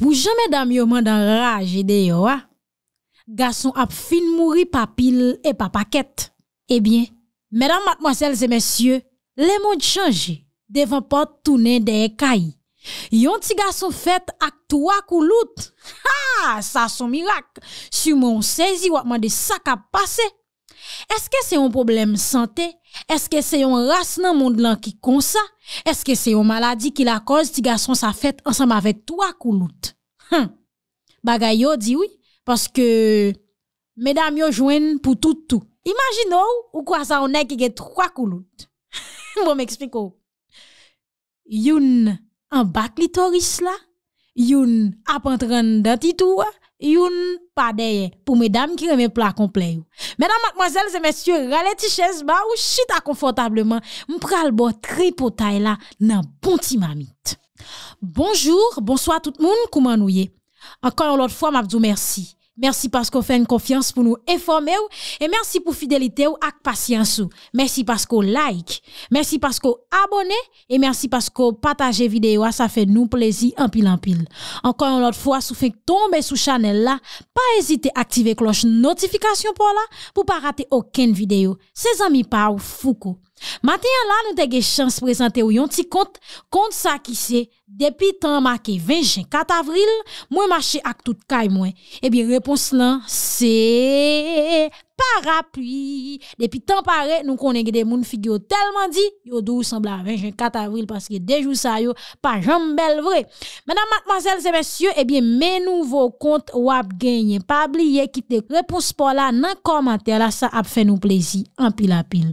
Pou jame dam yo man dan raje de yo a? Gason ap fin mouri pa pil e pa paket. Ebyen, eh medan matmoselle se monsye, le moun chanje, devan pa tounen de ekayi. Yon ti gason fet ak tou ak ou lout? Ha! Sa son mirak! Su moun sezi wakman de sak ap pase. Eske se yon problem sante? Eske se yon ras nan mond lan ki konsa? Eske se yon maladi ki la koz ti gason sa fèt ansam avèk 3 kulout? Hm, bagay yo di wè, paske mèdam yo jwen pou tout tout. Imagin ou, ou kwa sa onè ki gè 3 kulout? Mbo m'ekspik ou, yon an bak li toris la, yon ap antren dati tou wè, yon pa deye pou medam ki reme pla komple yo. Mèdam, mademoiselles et messieurs, ralè ti chèze ba ou chita konfortableman, mpral bo tripo tay la nan bonti mamit. Bonjour, bonsoit tout moun kouman ouye. Ankan yon lot fwa, mabdou mersi. Merci parce qu'on fait une confiance pour nous informer et merci pour fidélité ou patience Merci parce qu'on like, merci parce qu'on abonne et merci parce qu'on partage vidéo, ah, ça fait nous plaisir en pile en pile. Encore une autre fois, si vous tomber sous channel là, pas hésiter à activer cloche notification pour là pour pas rater aucune vidéo. Ces amis par Foucault. Matyen la nou dege chans prezante ou yon ti kont, kont sa ki se, depi tan ma ke 20 jan 4 avril, mwen mache ak tout kay mwen. Ebi repons lan, se... Parapluie Depi tan pare nou konen gede moun figyo telman di Yo dou sembla 24 avril Paske dejou sa yo pa jambel vre Menan matmazel se mensyo Ebyen eh men nouvo kont wap genye Pa bliye ki te repons pola Nan komante la sa ap fè nou plezi Anpil anpil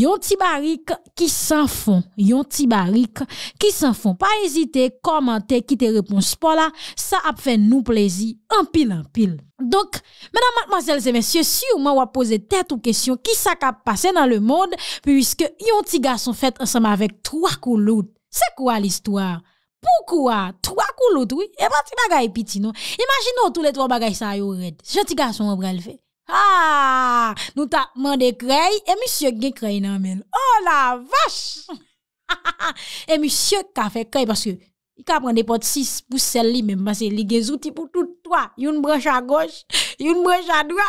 Yon ti barik ki san fon Yon ti barik ki san fon Pa ezite komante ki te repons pola Sa ap fè nou plezi Anpil anpil Donc, mesdames, mademoiselles et messieurs, sûrement on va poser tête ou question qui ça a passé dans le monde puisque yon petit garçon fait ensemble avec trois couloutes. C'est quoi l'histoire? Pourquoi trois couloutes, oui? Et eh pas ben, petit bagay petit, non? Imaginons tous les trois bagages ça yo red. petit garçon on va le Ah, nous t'a demandé crey et monsieur gen crey nan Oh la vache! et monsieur a fait créer, parce que il ka prendre des potes 6 pour celle là même parce que a des outils pour tout une branche à gauche, une branche à droite,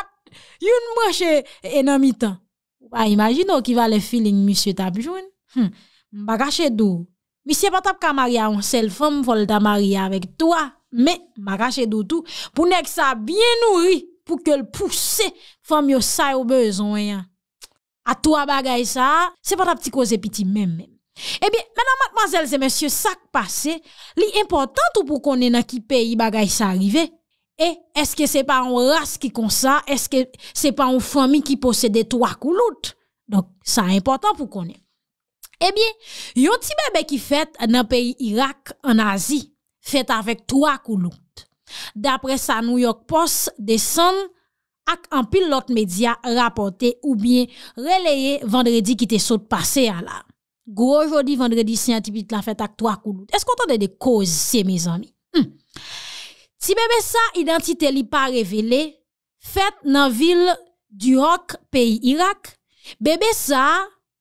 une branche et non mi-temps. Bah, imagine qui va le feeling monsieur Tabjoun. besoin. Hum, pas caché Monsieur pas t'a marier une seule femme, faut t'a marier avec toi, mais pas dou tout pour que sa bien nourri pour que le pousser femme yo sa yo besoin. Hein. À toi bagay ça, c'est pas ta petite cause petit même même. Eh bien, mesdames, mademoiselles et messieurs, ça qui passe, l'important pour qu'on ait dans pays bagay ça arrivé, E, eske se pa an rase ki konsa, eske se pa an fomi ki posede 3 kulout? Donk, sa importan pou konen. Ebyen, yon ti bebe ki fet nan peyi Irak, an Azi, fet avèk 3 kulout. Dapre sa, Nouyok Post desen ak an pil lot media rapote ou bien releye vendredi ki te sot pase ala. Go, jodi vendredi si an tipi te la fet ak 3 kulout. Eskou ton de de kozi se, me zami? Hmm. Si bebe sa identite li pa revele, fet nan vil du rok peyi Irak, bebe sa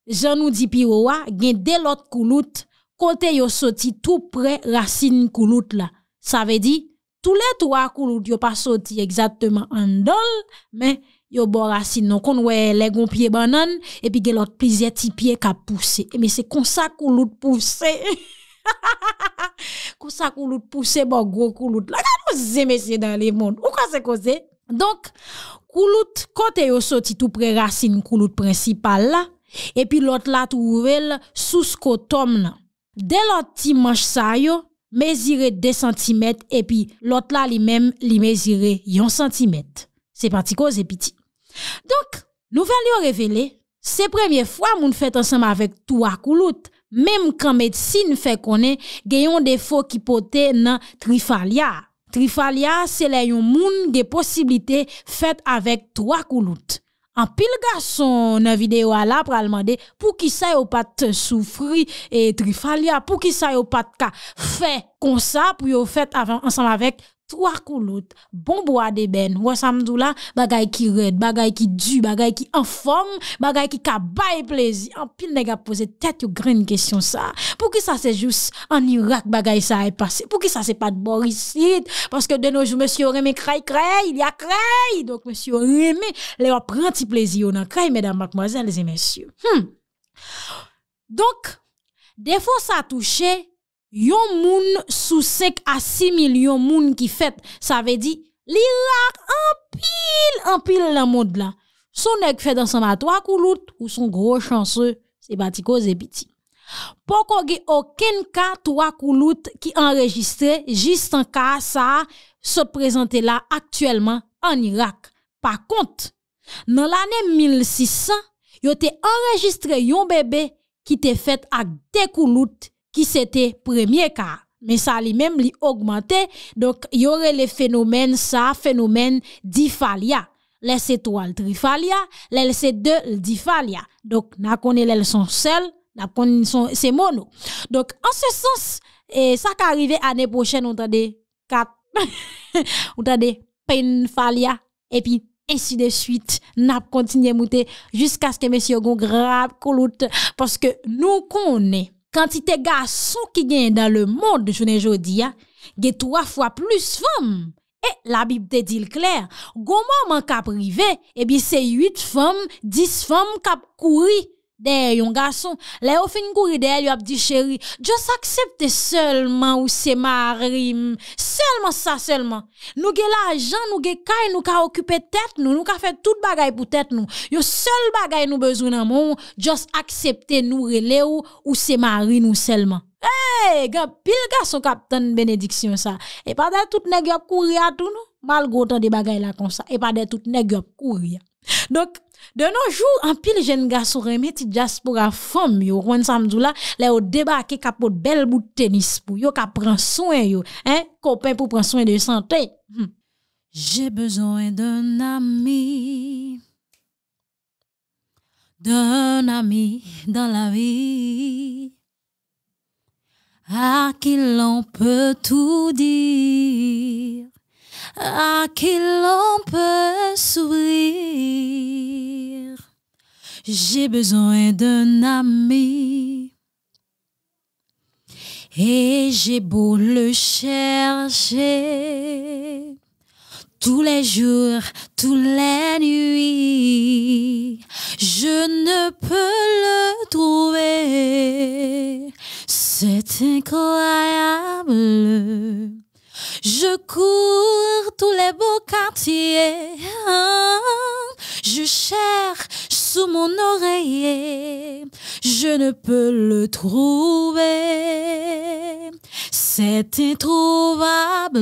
janou di piro wa gen delot koulout konten yo soti tou pre rasin koulout la. Sa ve di, tou let wak koulout yo pa soti egzatman an dol, men yo bo rasin nou konwe legon pie banan epi gen lot plizeti pie ka pouse. Eme se konsa koulout pouse. Kousa koulout pou se bon gro koulout la Gado zemese dan le moun Ou kwa se kose Donk koulout kote yo soti tou pre rasin koulout prinsipal la E pi lot la tou ouvel sous kou tom na Delot ti manj sa yo Mezire 2 cm E pi lot la li mem li mezire 1 cm Se pati kose piti Donk nou ven li yo revele Se premye fwa moun fet ansama vek tou a koulout Mem kan medsine fe konen, geyon defo ki pote nan trifalia. Trifalia se le yon moun de posibilite fet avèk 3 kulout. An pil gason nan video ala pralman de pou ki sa yo pat soufri e trifalia pou ki sa yo pat ka fe konsa pou yo fet avèk 3 kulout. trois coulottes, bon bois d'ébène, ou samedi là, bagay qui red, bagay qui du, bagay qui en forme, bagay qui kabaye plaisir. En pile, nèg a posé tête ou grande question ça. Pour qui ça c'est juste en Irak bagay ça est passé? Pour qui ça c'est pas de boricide Parce que de nos jours, monsieur Rémy cray cray, il y a cray. Donc, monsieur Reme, les prend petit plaisir dans cray, mesdames, mademoiselles et messieurs. Hmm. Donc, des fois ça a touché, Yon moun sou sek a 6 mil yon moun ki fet, sa ve di, l'Irak empil, empil la mod la. Son ek fet dansan a 3 koulout, ou son gro chanse, se batiko ze biti. Poko ge oken ka 3 koulout ki enregistre, jist an ka sa se prezante la aktuelman an Irak. Pa kont, nan l'anen 1600, yo te enregistre yon bebe ki te fet ak 10 koulout, qui c'était premier cas. Mais ça lui-même lui augmenté. Donc, il y aurait les phénomènes, ça, phénomène d'iphalia. Les étoiles trifalia, les 2 difalia. Donc, n'a connu les sont seuls, n'a qu'on sont, c'est mono. Donc, en ce sens, et ça qui arrive l'année prochaine, on t'a des quatre. on des penfalia, et puis ainsi de suite, n'a continué à jusqu'à ce que monsieur gon grave parce que nous connaissons. Kantite ga sou ki gen dan le moun de chounen jodi ya, ge 3 fwa plus fwam. E, la bib te dil kler, gomo man kap rive, ebi se 8 fwam, 10 fwam kap kouri. De yon gason, le ou fin gouri de el, yo ap di cheri, just aksepte selman ou se marri, selman sa, selman. Nou ge la jan, nou ge kay, nou ka okupe tet nou, nou ka fe tout bagay pou tet nou. Yo sel bagay nou bezounan moun, just aksepte nou re le ou, ou se marri nou selman. Hey, gap, pil gason kapten benediksyon sa. E pa de tout ne gop kouri atou nou, mal goutan de bagay la kon sa. E pa de tout ne gop kouri. Dok, De nos jours, en pile jeune garçon remet ti diaspora femme yo un samedi là le yo débarqué capot belle bout de tennis pour yo prenne prend soin yo, hein, copain pour prendre soin de santé. Hmm. J'ai besoin d'un ami. D'un ami dans la vie à qui l'on peut tout dire à qui l'on peut sourire. J'ai besoin d'un ami. Et j'ai beau le chercher tous les jours, toutes les nuits, je ne peux le trouver. C'est incroyable. Je cours tous les beaux quartiers, hein. je cherche sous mon oreiller, je ne peux le trouver. C'est introuvable,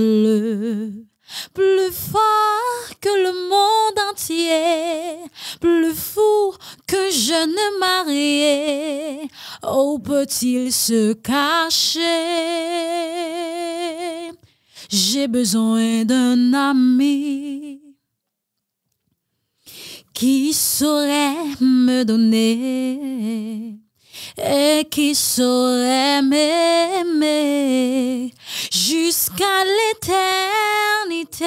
plus fort que le monde entier, plus fou que je ne mariais, Où oh, peut-il se cacher? J'ai besoin d'un ami qui saurait me donner et qui saurait m'aimer jusqu'à l'éternité.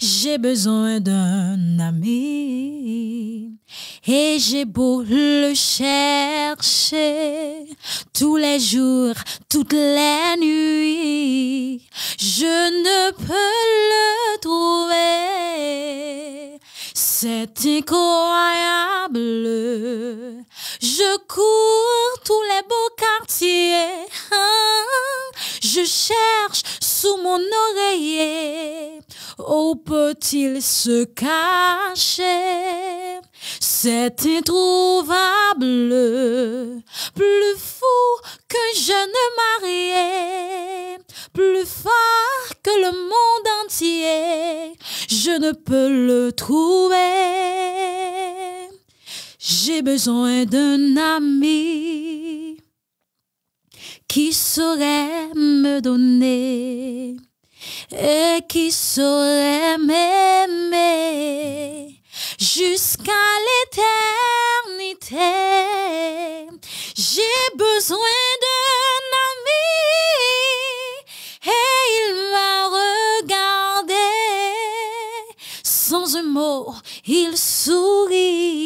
J'ai besoin d'un ami et j'ai beau le chercher tous les jours, toutes les nuits, je ne peux le trouver c'est incroyable. Je cours tous les beaux quartiers. Ah, je cherche sous mon oreiller. Où peut-il se cacher? C'est introuvable. Plus fou que je ne mariais. ne peux le trouver. J'ai besoin d'un ami qui saurait me donner et qui saurait m'aimer jusqu'à l'éternité. J'ai besoin d'un ami sentiamo il sorriso.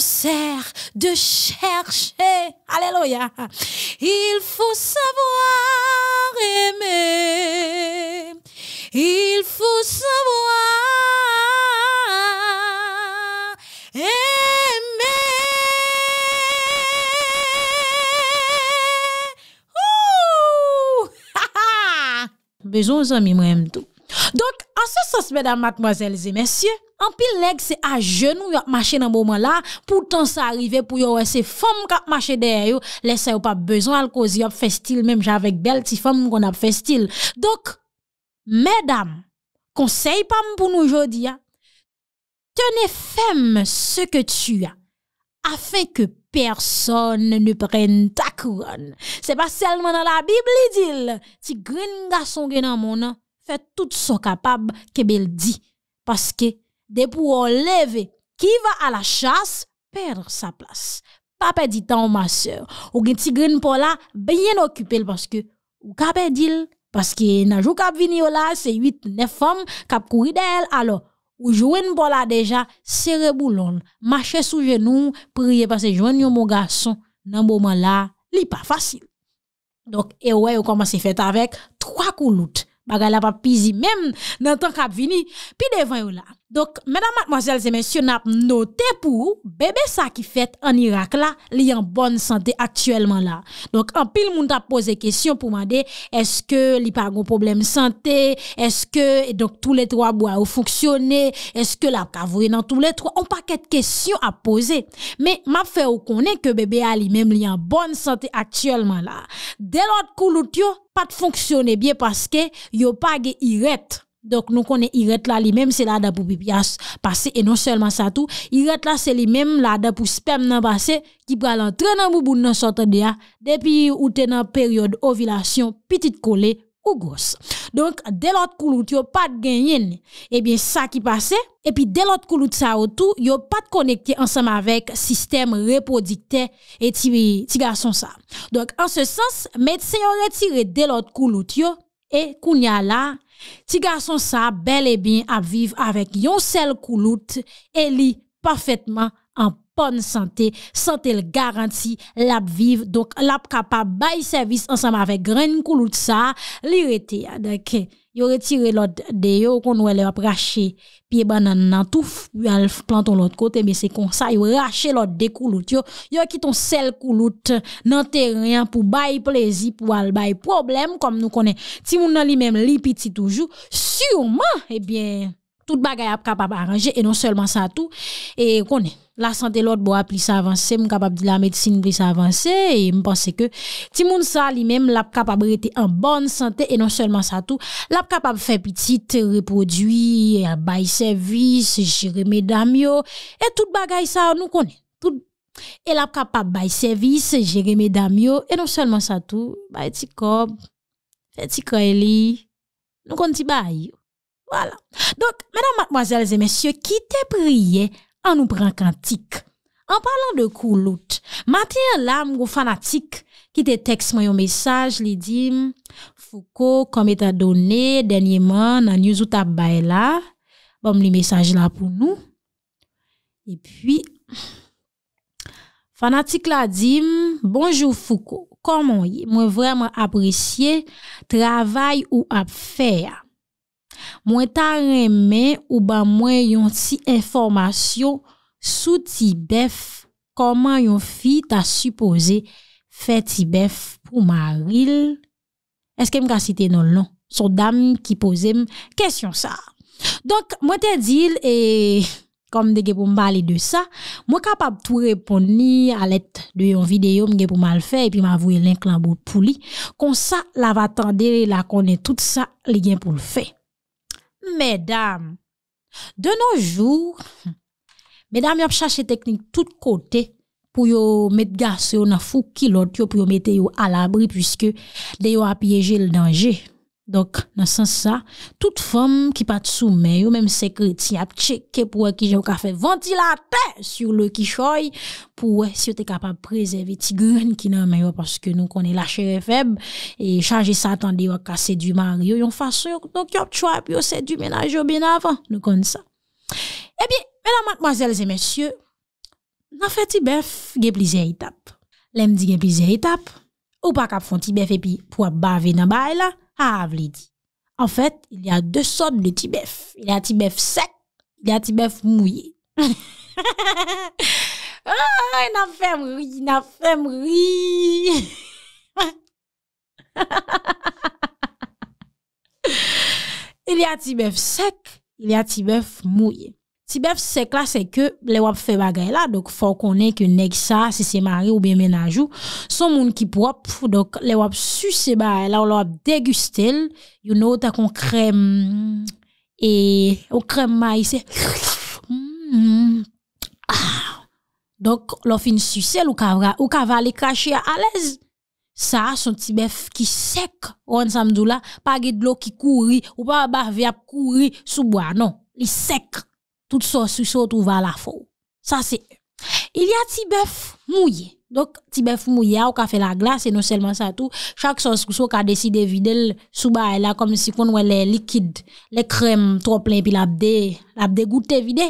sert de chercher. Alléluia. Il faut savoir aimer. Il faut savoir aimer. Ouh! Ha Besoin amis, moi tout. Donk, an se sens, mèdam, matmozèlze, mèsyè, an pil leg se a jenou yo ap mache nan mouman la, poutan sa arrive pou yo wè se fèm kak mache deyè yo, lè se yo pa bezon al kozi yo ap fè stil, mèm jè avèk bel ti fèm kon ap fè stil. Donk, mèdam, konsey pam pou nou jodi ya, tene fèm se ke tu ya, afè ke person ne pren ta kouron. Se pa selman nan la bibli dil, ti gren gason gen nan mounan, Fè tout so kapab ke bel di. Paske, de pou ou leve, ki va a la chas, per sa plas. Pape ditan ou ma sèr, ou gen tigren pou la, ben yen okupel paske, ou kape dil, paske nanjou kap vini ou la, se yit nef fom, kap kuri del, alo, ou jwen pou la deja, sereboulon, mache sou jenou, priye passe jwen yon mou gason, nan bomen la, li pa fasil. Dok, e wey ou kama se fèt avèk, 3 koulout, Bagal ap ap pizi menm nan tan kap vini, pi devan yo la. Donk, menan matmazel zemensyon ap note pou bebe sa ki fet an Irak la li an bon sante aktuelman la. Donk, an pil moun ta pose kesyon pou mande, eske li pa agon problem sante, eske, donk, tou le troa bo a ou foksyone, eske la ap kavouye nan tou le troa, an pa ket kesyon ap pose. Men, map fe ou konen ke bebe a li menm li an bon sante aktuelman la. Delot kou lout yo... Pat fonksyone bye paske yo pa ge iret. Dok nou konen iret la li mem se la da pou bibi as pase. E non selman sa tou. Iret la se li mem la da pou sperm nan base ki pralantre nan mouboun nan sotan deya. Depi ou tenan peryode ovilasyon pitit kole. Donc, dès l'autre coulout, yo pas de gagné. eh bien, ça qui passait, et puis dès l'autre couloute ça tout, yo pas de connecté ensemble avec système reproducteur et ti garçon ça. Donc, en ce sens, médecin ont retiré dès l'autre coulout, et kounya là, ti garçon ça, bel et bien, à vivre avec yon seul couloute. et li, parfaitement bonne santé, santé le garantie, la vivre, donc la capable bail service ensemble avec graine coulout ça, li rete. Donc, yo retire l'autre de yo, qu'on ou elle raché, puis banane nan touf, planton l'autre côté, mais c'est comme ça, ont raché l'autre de coulout yo, yon qui ton sel dans nan terrain pour bail plaisir, pour al bail problème, comme nous connaît. Si moun nan même li petit toujours, sûrement, eh bien, Tout bagay ap kapab aranje, e non selman sa tou. E konen, la sante lot bo ap li sa avanse, m kapab di la medsine li sa avanse, e m panse ke ti moun sa li mem, la ap kapab rete an bon sante, e non selman sa tou. La ap kapab fe pitite, repoduye, bay servis, jereme damyo, e tout bagay sa nou konen. E la ap kapab bay servis, jereme damyo, e non selman sa tou. Bay ti kob, bay ti koeli, nou kon ti bay yo. Voilà. Donc, mesdames, mademoiselles et messieurs, ki te priye an nou pran kantik. An parlant de koulout, matin la mou fanatik ki te teks mwen yon mesaj, li dim, Fouko, komi ta done denye man nan yon zouta bay la? Bon, li mesaj la pou nou. E pi, fanatik la dim, bonjou Fouko, komon yi mwen vreman apresye travay ou ap fè ya? Mwen ta reme ou ba mwen yon ti informasyon sou ti bef, koman yon fi ta supose fe ti bef pou ma ril, eske m ka cite non non, sou dam ki pose m, kesyon sa. Donk, mwen te dil, e kom de ge pou m bale de sa, mwen kapap tou repon ni alet de yon videyo m ge pou mal fe e pi m avouye link lan bout pou li, kon sa la va tende la konen tout sa li gen pou l fey. Medam, de noujou, medam yop chache teknik tout kote pou yo met gas yo na fou kilot yo pou yo mete yo alabri pwiske de yo apieje ldangey. Donk nan sens sa, tout fom ki pat soume yo menm sekre ti ap cheke pou wè ki yo ka fe ventilate sur lò ki choy pou wè si yo te kapab prezeve ti gwen ki nan men yo paske nou konen la chere feb e chanje satan di yo ka sedu man yo, yon fasyon yon ki op choy ap yo sedu menan jo ben avan, nou konen sa. Ebyen, menan matmazelze mensyo, nan fe ti bef geplize etap. Le mdi geplize etap, ou pa kap fon ti bef epi pou ap bave nan bay la, Ah, En fait, il y a deux sortes de tibèf. Il y a tibèf sec, il y a tibèf mouillé. ah, il a fait il a fait il y a tibef sec, il y a tibef mouillé. Ah, Ti bev sek la se ke le wap fe bagay la. Dok fò konen ke neg sa se se mari ou bemenajou. Son moun ki prop. Dok le wap suse bagay la ou le wap degustel. You know, ta kon krem. E, ou krem may se. Dok lò fin suse lò kava le krashe a alèz. Sa son ti bev ki sek. Ou an samdou la, pa ge dlo ki kouri. Ou pa ba vya kouri souboa. Non, li sek. Tout sos sou sou tou va la fou. Sa se e. Il y a ti bef mouye. Dok ti bef mouye a ou ka fe la glas. E nou selman sa tou. Chak sos kou sou ka deside vide l sou baye la. Kom si fon wè lè likid. Lè krem tro plen pi labde. Labde goute vide.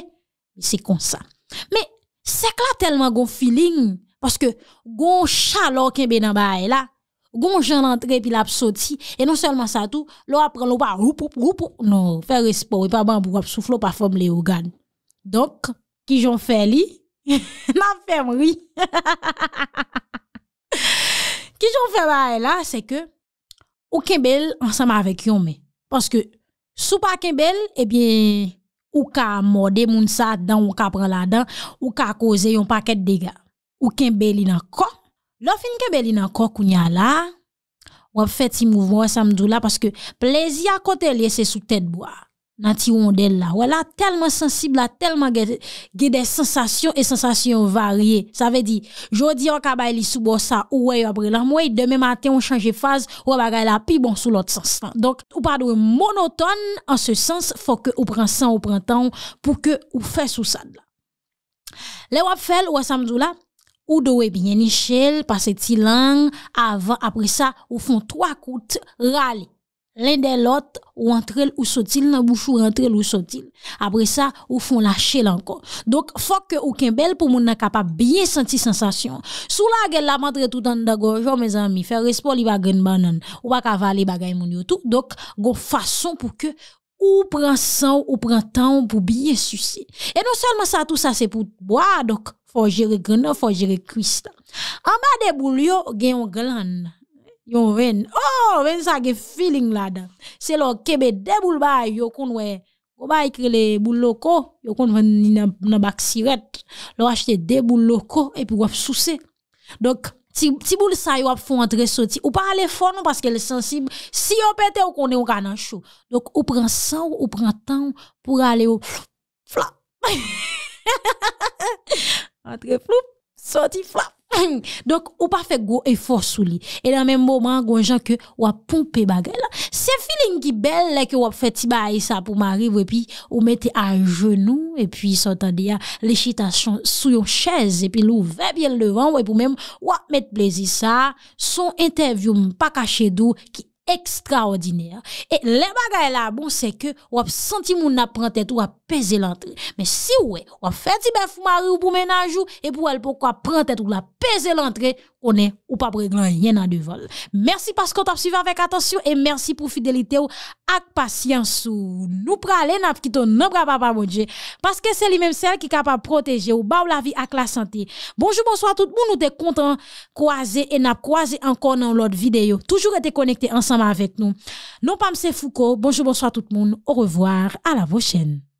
Se kon sa. Me sek la telman gon filin. Paske gon chalok en be nan baye la. Gon jen antre pi lap soti, e non selman sa tou, lò ap pren lò pa rup rup rup, non, fè respon, e pa ban pou ap souflò pa fòm lè yon gan. Donk, ki jon fè li, nan fè mwi. Ki jon fè bae la, se ke, ou ken bel ansama avek yon me. Panske, sou pa ken bel, ebyen, ou ka morde moun sa dan, ou ka pren la dan, ou ka koze yon paket dega. Ou ken bel yon an kon, Lo fin ke beli nan kokounya la, wap fè ti mouvou wè e samdou la, paske plezi a kote lese sou tèt bo a, nan ti wondel la, wè la telman sensib la, telman gè de sensasyon, e sensasyon varye. Sa vè di, jodi wakabay li sou bo sa, ou wè yu apre lan, mwè yi demè matè yon chanje faz, wè bagay la pi bon sou lot sensan. Donk, ou pad wè monoton an se sens, fò kè ou pran san ou pran tan, pou kè ou fè sou san la. Le wap fèl wè samdou la, Ou dowe bine nishel, pase ti lang, avan, apre sa ou fon 3 kout, rale. Lende lot, ou entrel ou sotil, nan bouchou entrel ou sotil. Apre sa, ou fon lache lankon. Dok, fok ke ou ken bel pou moun nan kapap bie senti sensasyon. Sou la gel la mantre toutan da go, jom e zami, fe respon li bagen banan, ou baka vali bagay moun yotou. Dok, gon fason pou ke ou pran san ou pran tan pou bie susi. E non salman sa tout sa se pou boa, dok. faut gérer grand, faut gérer Christ. En bas des boules, gen yon glan, yon ven. Oh, ven sa gen feeling là dedans C'est le kebe des boules ba yo konwe, ou ba écrire les boules locaux, yo konwe nan, nan bak siret. Lo achete des boules et puis wap souse. Donc, Ti, ti boul sa yo ap fon entre soti. Ou pa ale fon parce que le sensible. Si yo pète, ou konen ou kanan chou. Donc, ou pren sang ou, ou pren tan pou ale ou. Fla. A tre floup, soti floup. Donk, ou pa fek go e fos sou li. E nan menm mouman, gwen jan ke wap pompe bagay la. Se filin ki bel, leke wap feti ba a yisa pou m'ariv, epi ou mette a jenou, epi sotan diya lechita sou yon chèze, epi lou vep yel devan, epi ou e menm wap mette plezi sa, son interview mou pa kache dou, ki ekstraordinèr. E le bagay la bon, se ke wap santi moun ap prante tou wap peser l'entrée. Mais si ouais, on fait du bœuf mari ou pour ménage et pour elle, pourquoi prendre tête ou la peser l'entrée, on est ou pas réglant rien en vol. Merci parce qu'on t'a suivi avec attention et merci pour fidélité ou patience ou. Nous praler n'a quitté nombre papa mon Dieu. Parce que c'est lui-même celle qui est capable protéger ou ba la vie avec la santé. Bonjour, bonsoir tout le monde. Nous t'es content croiser et n'a croiser encore dans l'autre vidéo. Toujours été connecté ensemble avec nous. Non pas c'est Foucault. Bonjour, bonsoir tout le monde. Au revoir. À la prochaine.